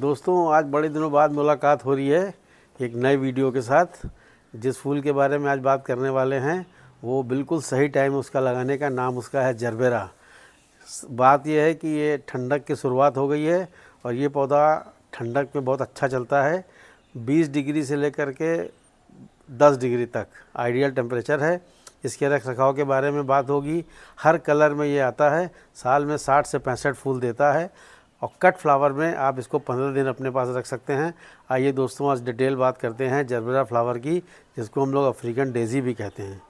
दोस्तों आज बड़े दिनों बाद मुलाकात हो रही है एक नए वीडियो के साथ जिस फूल के बारे में आज बात करने वाले हैं वो बिल्कुल सही टाइम उसका लगाने का नाम उसका है जरबेरा बात यह है कि ये ठंडक की शुरुआत हो गई है और ये पौधा ठंडक में बहुत अच्छा चलता है 20 डिग्री से लेकर के 10 डिग्री तक आइडियल टेम्परेचर है इसके रख रखाव के बारे में बात होगी हर कलर में ये आता है साल में 60 से पैंसठ फूल देता है और कट फ्लावर में आप इसको पंद्रह दिन अपने पास रख सकते हैं आइए दोस्तों आज डिटेल बात करते हैं जरबरा फ्लावर की जिसको हम लोग अफ्रीकन डेज़ी भी कहते हैं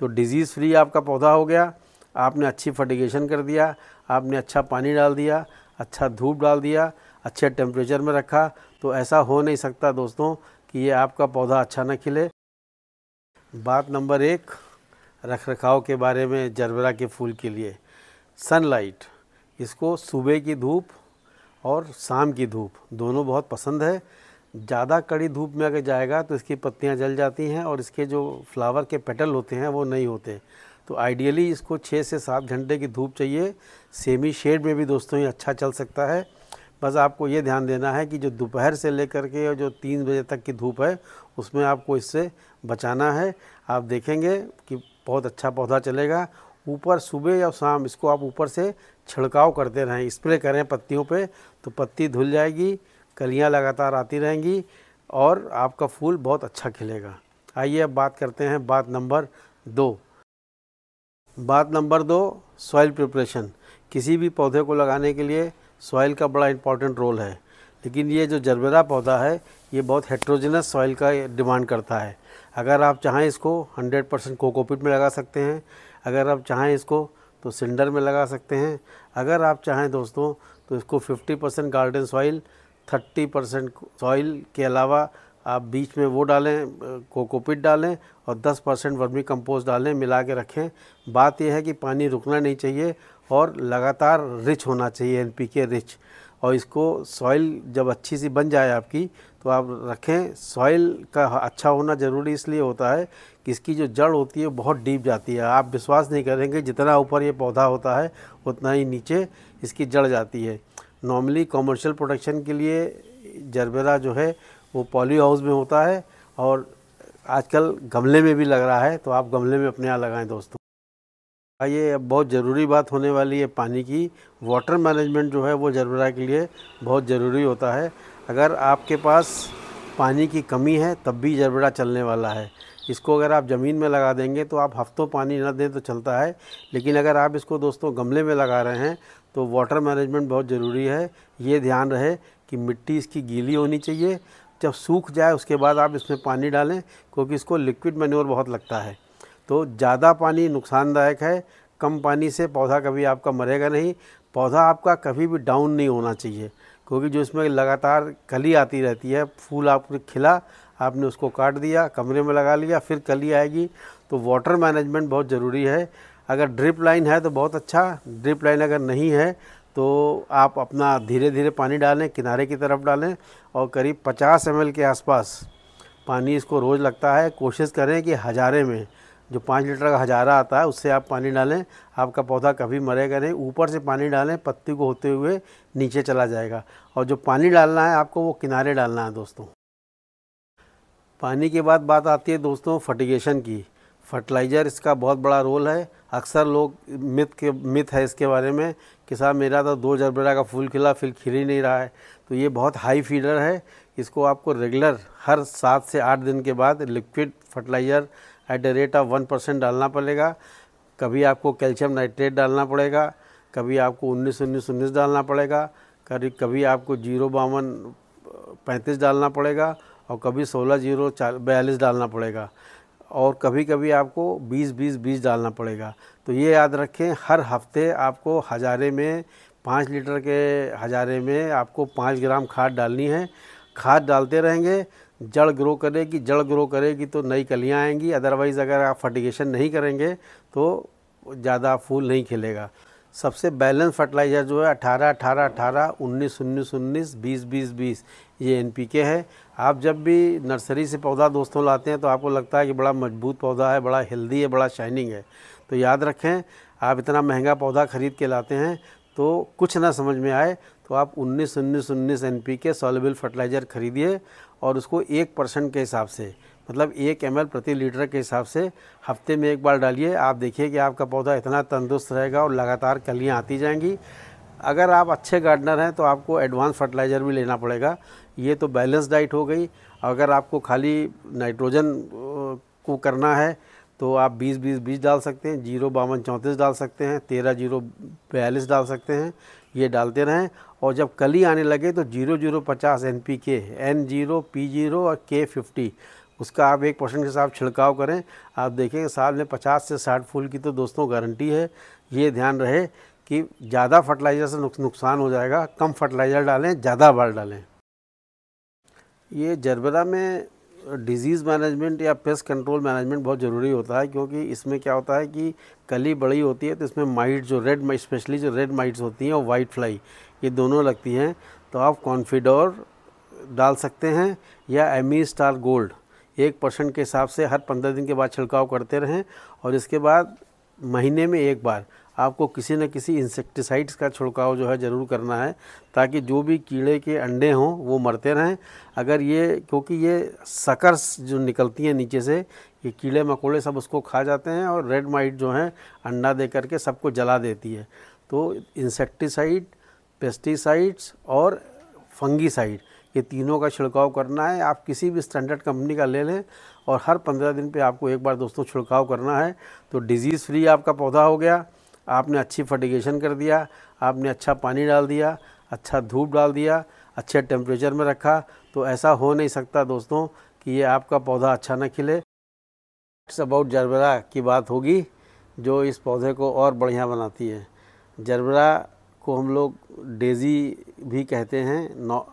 तो डिज़ीज़ फ्री आपका पौधा हो गया आपने अच्छी फर्टिगेशन कर दिया आपने अच्छा पानी डाल दिया अच्छा धूप डाल दिया अच्छे टेम्परेचर में रखा तो ऐसा हो नहीं सकता दोस्तों कि ये आपका पौधा अच्छा ना खिले बात नंबर एक रख रखाव के बारे में जरबरा के फूल के लिए सनलाइट इसको सुबह की धूप और शाम की धूप दोनों बहुत पसंद है ज़्यादा कड़ी धूप में अगर जाएगा तो इसकी पत्तियाँ जल जाती हैं और इसके जो फ्लावर के पेटल होते हैं वो नहीं होते तो आइडियली इसको छः से सात घंटे की धूप चाहिए सेमी शेड में भी दोस्तों ये अच्छा चल सकता है बस आपको ये ध्यान देना है कि जो दोपहर से लेकर के और जो तीन बजे तक की धूप है उसमें आपको इससे बचाना है आप देखेंगे कि बहुत अच्छा पौधा चलेगा ऊपर सुबह या शाम इसको आप ऊपर से छिड़काव करते रहें स्प्रे करें पत्तियों पे तो पत्ती धुल जाएगी कलियां लगातार आती रहेंगी और आपका फूल बहुत अच्छा खिलेगा आइए अब बात करते हैं बात नंबर दो बात नंबर दो सॉइल प्रिपरेशन किसी भी पौधे को लगाने के लिए सॉइल का बड़ा इम्पॉर्टेंट रोल है लेकिन ये जो जरबेरा पौधा है ये बहुत हेट्रोजेनस सॉइल का डिमांड करता है अगर आप चाहें इसको 100 परसेंट कोकोपीट में लगा सकते हैं अगर आप चाहें इसको तो सिलेंडर में लगा सकते हैं अगर आप चाहें दोस्तों तो इसको 50 percent garden soil 30 percent soil के अलावा आप बीच में वो डालें कोकोपिट डालें और 10 परसेंट वर्मी कंपोस्ट डालें मिला के रखें बात यह है कि पानी रुकना नहीं चाहिए और लगातार रिच होना चाहिए एन रिच और इसको सॉइल जब अच्छी सी बन जाए आपकी तो आप रखें सॉइल का अच्छा होना ज़रूरी इसलिए होता है कि इसकी जो जड़ होती है बहुत डीप जाती है आप विश्वास नहीं करेंगे जितना ऊपर ये पौधा होता है उतना ही नीचे इसकी जड़ जाती है नॉर्मली कॉमर्शियल प्रोडक्शन के लिए जरबेरा जो है वो पॉली हाउस में होता है और आजकल गमले में भी लग रहा है तो आप गमले में अपने यहाँ लगाएं दोस्तों हाँ, ये बहुत ज़रूरी बात होने वाली है पानी की वाटर मैनेजमेंट जो है वो जरबरा के लिए बहुत ज़रूरी होता है अगर आपके पास पानी की कमी है तब भी जरबरा चलने वाला है इसको अगर आप ज़मीन में लगा देंगे तो आप हफ्तों पानी ना दें तो चलता है लेकिन अगर आप इसको दोस्तों गमले में लगा रहे हैं तो वाटर मैनेजमेंट बहुत ज़रूरी है ये ध्यान रहे कि मिट्टी इसकी गीली होनी चाहिए जब सूख जाए उसके बाद आप इसमें पानी डालें क्योंकि इसको लिक्विड मैन्योर बहुत लगता है तो ज़्यादा पानी नुकसानदायक है कम पानी से पौधा कभी आपका मरेगा नहीं पौधा आपका कभी भी डाउन नहीं होना चाहिए क्योंकि जो इसमें लगातार कली आती रहती है फूल आपने खिला आपने उसको काट दिया कमरे में लगा लिया फिर कली आएगी तो वाटर मैनेजमेंट बहुत ज़रूरी है अगर ड्रिप लाइन है तो बहुत अच्छा ड्रिप लाइन अगर नहीं है तो आप अपना धीरे धीरे पानी डालें किनारे की तरफ डालें और करीब 50 एम के आसपास पानी इसको रोज़ लगता है कोशिश करें कि हज़ारे में जो पाँच लीटर का हजारा आता है उससे आप पानी डालें आपका पौधा कभी मरेगा नहीं ऊपर से पानी डालें पत्ती को होते हुए नीचे चला जाएगा और जो पानी डालना है आपको वो किनारे डालना है दोस्तों पानी के बाद बात आती है दोस्तों फर्टिगेशन की फर्टिलाइज़र इसका बहुत बड़ा रोल है अक्सर लोग मिथ के मिथ है इसके बारे में कि साहब मेरा तो दो जरबेरा का फूल खिला फिर खिल ही नहीं रहा है तो ये बहुत हाई फीडर है इसको आपको रेगुलर हर सात से आठ दिन के बाद liquid fertiliser at the rate of one percent डालना पड़ेगा कभी आपको कैल्शियम नाइट्रेट डालना पड़ेगा कभी आपको उन्नीस उन्नीस उन्नीस डालना पड़ेगा कभी कभी आपको जीरो बावन पैंतीस डालना पड़ेगा और कभी सोलह जीरो बयालीस डालना पड़ेगा और कभी कभी आपको बीस बीस बीस डालना पड़ेगा तो ये याद रखें हर हफ्ते आपको हज़ारे में पाँच लीटर के हज़ारे में आपको पाँच ग्राम खाद डालनी है खाद डालते रहेंगे जड़ ग्रो करेगी जड़ ग्रो करेगी तो नई कलियाँ आएंगी अदरवाइज़ अगर आप फर्टिगेशन नहीं करेंगे तो ज़्यादा फूल नहीं खिलेगा सबसे बैलेंस फर्टिलाइज़र जो है 18 18 18 19 19 19 20 20 बीस ये के है आप जब भी नर्सरी से पौधा दोस्तों लाते हैं तो आपको लगता है कि बड़ा मजबूत पौधा है बड़ा हेल्दी है बड़ा शाइनिंग है तो याद रखें आप इतना महंगा पौधा ख़रीद के लाते हैं तो कुछ ना समझ में आए तो आप 19 19 19 N P K soluble fertiliser खरीदिए और उसको एक परसेंट के हिसाब से मतलब एक एम प्रति लीटर के हिसाब से हफ्ते में एक बार डालिए आप देखिए कि आपका पौधा इतना तंदुरुस्त रहेगा और लगातार कलियाँ आती जाएंगी अगर आप अच्छे गार्डनर हैं तो आपको एडवांस फर्टिलाइज़र भी लेना पड़ेगा ये तो बैलेंस डाइट हो गई अगर आपको खाली नाइट्रोजन को करना है तो आप 20 20 20 डाल सकते हैं जीरो बावन चौंतीस डाल सकते हैं तेरह जीरो बयालीस डाल सकते हैं ये डालते रहें और जब कली आने लगे तो जीरो जीरो पचास N P K N zero P zero और के फिफ्टी उसका आप एक परसेंट के साथ छिड़काव करें आप देखेंगे साल में पचास से साठ फूल की तो दोस्तों गारंटी है ये ध्यान रहे कि ज़्यादा फर्टिलाइज़र से नुकसान हो जाएगा कम फर्टिलाइज़र डालें ज़्यादा बाल डालें ये जरबरा में डिज़ीज़ मैनेजमेंट या पेस्ट कंट्रोल मैनेजमेंट बहुत ज़रूरी होता है क्योंकि इसमें क्या होता है कि कली बड़ी होती है तो इसमें माइट जो रेड स्पेशली जो रेड माइट्स होती हैं और वाइट फ्लाई ये दोनों लगती हैं तो आप कॉन्फिडोर डाल सकते हैं या एमी स्टार गोल्ड एक परसेंट के हिसाब से हर पंद्रह दिन के बाद छिड़काव करते रहें और इसके बाद महीने में एक बार आपको किसी न किसी इंसेक्टिसाइड्स का छिड़काव जो है ज़रूर करना है ताकि जो भी कीड़े के अंडे हों वो मरते रहें अगर ये क्योंकि ये सकर्स जो निकलती हैं नीचे से ये कीड़े मकोड़े सब उसको खा जाते हैं और रेड माइट जो हैं अंडा दे करके सबको जला देती है तो इंसेक्टिसाइड पेस्टिसाइड्स और फंगीसाइड ये तीनों का छिड़काव करना है आप किसी भी स्टैंडर्ड कंपनी का ले लें और हर पंद्रह दिन पे आपको एक बार दोस्तों छिड़काव करना है तो डिज़ीज़ फ्री आपका पौधा हो गया आपने अच्छी फर्टिगेशन कर दिया आपने अच्छा पानी डाल दिया अच्छा धूप डाल दिया अच्छे टेम्परेचर में रखा तो ऐसा हो नहीं सकता दोस्तों कि ये आपका पौधा अच्छा ना खिले इट्स अबाउट जरबरा की बात होगी जो इस पौधे को और बढ़िया बनाती है जरबरा को हम लोग डेज़ी भी कहते हैं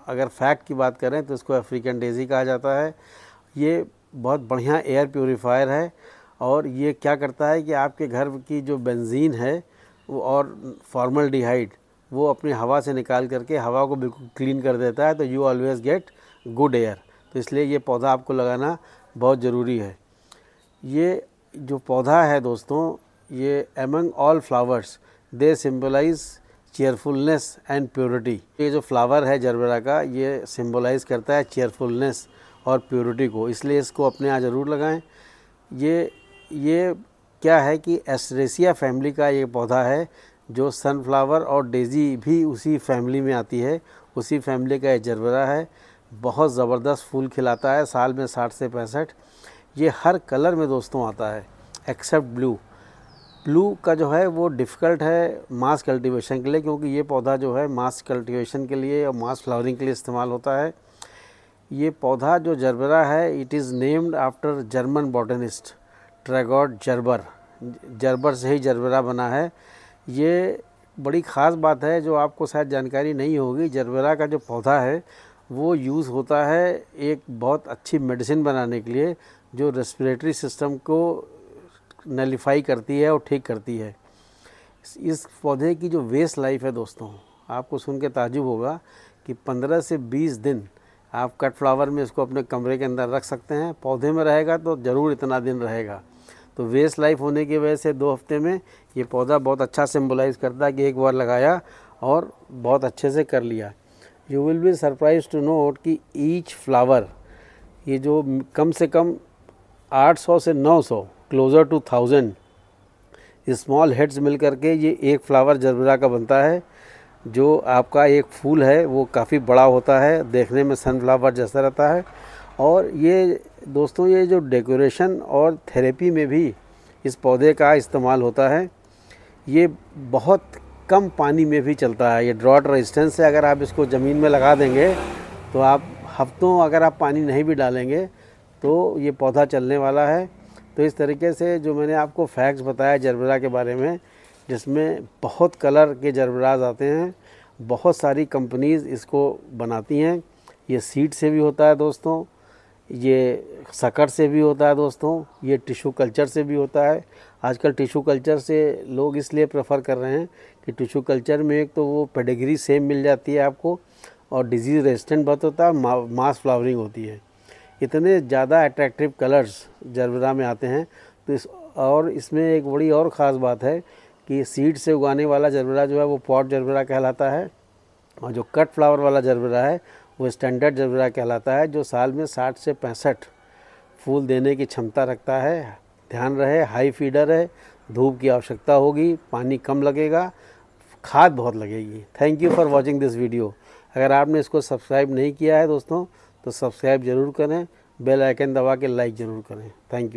अगर फैक्ट की बात करें तो इसको अफ्रीकन डेज़ी कहा जाता है ये बहुत बढ़िया एयर प्योरीफायर है और ये क्या करता है कि आपके घर की जो बेंजीन है वो और फॉर्मल डिहाइड वो अपनी हवा से निकाल करके हवा को बिल्कुल क्लीन कर देता है तो you always get good air तो इसलिए ये पौधा आपको लगाना बहुत ज़रूरी है ये जो पौधा है दोस्तों ये among all flowers they symbolise cheerfulness and purity ये जो फ्लावर है जरबरा का ये सिम्बलाइज़ करता है चेयरफुलनेस और प्योरिटी को इसलिए इसको अपने यहाँ ज़रूर लगाएं ये ये क्या है कि एस्ट्रेसिया फैमिली का ये पौधा है जो सनफ्लावर और डेज़ी भी उसी फैमिली में आती है उसी फैमिली का ये जरबरा है बहुत ज़बरदस्त फूल खिलाता है साल में साठ से पैंसठ ये हर कलर में दोस्तों आता है एक्सेप्ट ब्लू ब्लू का जो है वो डिफ़िकल्ट है मास कल्टीवेशन के लिए क्योंकि ये पौधा जो है मास कल्टीवेशन के लिए और मास फ्लावरिंग के लिए इस्तेमाल होता है ये पौधा जो जरबरा है it is named after German botanist Traugott Gerber Gerber से ही जरबरा बना है ये बड़ी ख़ास बात है जो आपको शायद जानकारी नहीं होगी जरबरा का जो पौधा है वो यूज़ होता है एक बहुत अच्छी मेडिसिन बनाने के लिए जो रेस्पिरेटरी सिस्टम को नलीफाई करती है और ठीक करती है इस पौधे की जो वेस्ट लाइफ है दोस्तों आपको सुन के ताजुब होगा कि 15 से 20 दिन आप कट फ्लावर में इसको अपने कमरे के अंदर रख सकते हैं पौधे में रहेगा तो ज़रूर इतना दिन रहेगा तो वेस्ट लाइफ होने की वजह से दो हफ्ते में ये पौधा बहुत अच्छा सिम्बलाइज करता है कि एक बार लगाया और बहुत अच्छे से कर लिया you will be surprise to note कि ईच फ्लावर ये जो कम से कम 800 से 900 closer to thousand small heads मिल करके ये एक फ्लावर जरबरा का बनता है जो आपका एक फूल है वो काफ़ी बड़ा होता है देखने में सनफ्लावर जैसा रहता है और ये दोस्तों ये जो डेकोरेशन और थेरेपी में भी इस पौधे का इस्तेमाल होता है ये बहुत कम पानी में भी चलता है ये ड्रॉट रेजिस्टेंस से अगर आप इसको ज़मीन में लगा देंगे तो आप हफ्तों अगर आप पानी नहीं भी डालेंगे तो ये पौधा चलने वाला है तो इस तरीके से जो मैंने आपको फैक्ट्स बताया जरबरा के बारे में जिसमें बहुत कलर के जरबराज आते हैं बहुत सारी कंपनीज़ इसको बनाती हैं ये सीड से भी होता है दोस्तों ये सकर से भी होता है दोस्तों ये टिशू कल्चर से भी होता है आजकल टिशू कल्चर से लोग इसलिए प्रेफर कर रहे हैं कि टिशू कल्चर में एक तो वो पेडिग्री सेम मिल जाती है आपको और डिजीज़ रेजिस्टेंट बहुत होता है मा, मास फ्लावरिंग होती है इतने ज़्यादा अट्रैक्टिव कलर्स जरबरा में आते हैं तो इस और इसमें एक बड़ी और ख़ास बात है कि सीड से उगाने वाला जरबरा जो है वो पॉट जरबरा कहलाता है और जो कट फ्लावर वाला जरबरा है वो स्टैंडर्ड जबरा कहलाता है जो साल में 60 से पैंसठ फूल देने की क्षमता रखता है ध्यान रहे हाई फीडर है धूप की आवश्यकता होगी पानी कम लगेगा खाद बहुत लगेगी thank you for watching this video अगर आपने इसको सब्सक्राइब नहीं किया है दोस्तों तो सब्सक्राइब ज़रूर करें बेल आइकन दबा के लाइक ज़रूर करें थैंक यू